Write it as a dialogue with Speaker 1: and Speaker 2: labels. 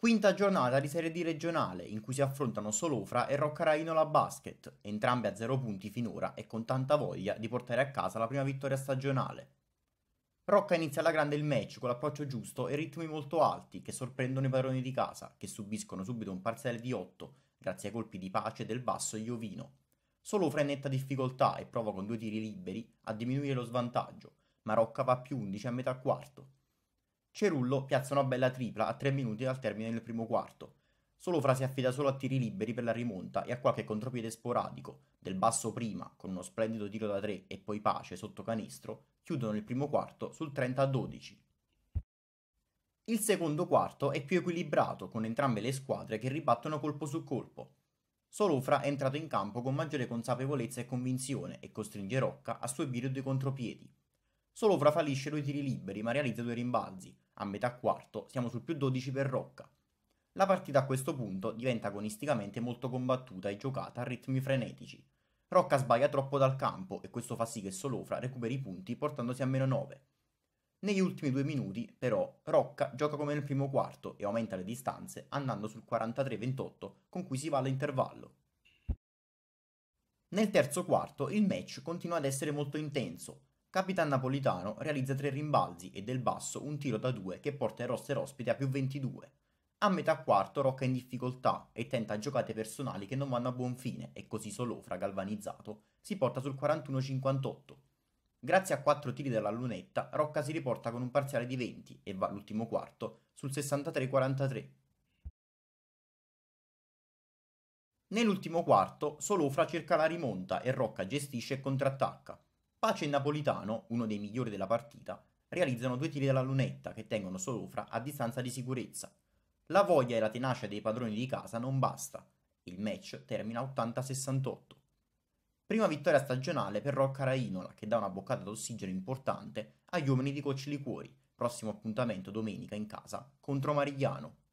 Speaker 1: Quinta giornata di Serie D regionale, in cui si affrontano Solofra e la Basket, entrambe a zero punti finora e con tanta voglia di portare a casa la prima vittoria stagionale. Rocca inizia alla grande il match con l'approccio giusto e ritmi molto alti che sorprendono i padroni di casa, che subiscono subito un parziale di 8, grazie ai colpi di pace del basso Iovino. Solofra è in netta difficoltà e prova con due tiri liberi a diminuire lo svantaggio, ma Rocca va più 11 a metà quarto, Cerullo piazza una bella tripla a 3 minuti dal termine del primo quarto. Solofra si affida solo a tiri liberi per la rimonta e a qualche contropiede sporadico, del basso prima con uno splendido tiro da 3 e poi pace sotto canestro, chiudono il primo quarto sul 30-12. a Il secondo quarto è più equilibrato con entrambe le squadre che ribattono colpo su colpo. Solofra è entrato in campo con maggiore consapevolezza e convinzione e costringe Rocca a subire due contropiedi. Solofra fallisce due tiri liberi ma realizza due rimbalzi, a metà quarto siamo sul più 12 per Rocca. La partita a questo punto diventa agonisticamente molto combattuta e giocata a ritmi frenetici. Rocca sbaglia troppo dal campo e questo fa sì che Solofra recuperi i punti portandosi a meno 9. Negli ultimi due minuti, però, Rocca gioca come nel primo quarto e aumenta le distanze andando sul 43-28 con cui si va all'intervallo. Nel terzo quarto il match continua ad essere molto intenso, Capitan Napolitano realizza tre rimbalzi e del basso un tiro da due che porta il roster ospite a più 22. A metà quarto Rocca in difficoltà e tenta giocate personali che non vanno a buon fine e così Solofra, galvanizzato, si porta sul 41-58. Grazie a quattro tiri della lunetta, Rocca si riporta con un parziale di 20 e va all'ultimo quarto sul 63-43. Nell'ultimo quarto, Solofra cerca la rimonta e Rocca gestisce e contrattacca. Pace e Napolitano, uno dei migliori della partita, realizzano due tiri dalla lunetta che tengono Solofra a distanza di sicurezza. La voglia e la tenacia dei padroni di casa non basta. Il match termina 80-68. Prima vittoria stagionale per Rocca Rainola che dà una boccata d'ossigeno importante agli uomini di Cocci Liquori, prossimo appuntamento domenica in casa contro Marigliano.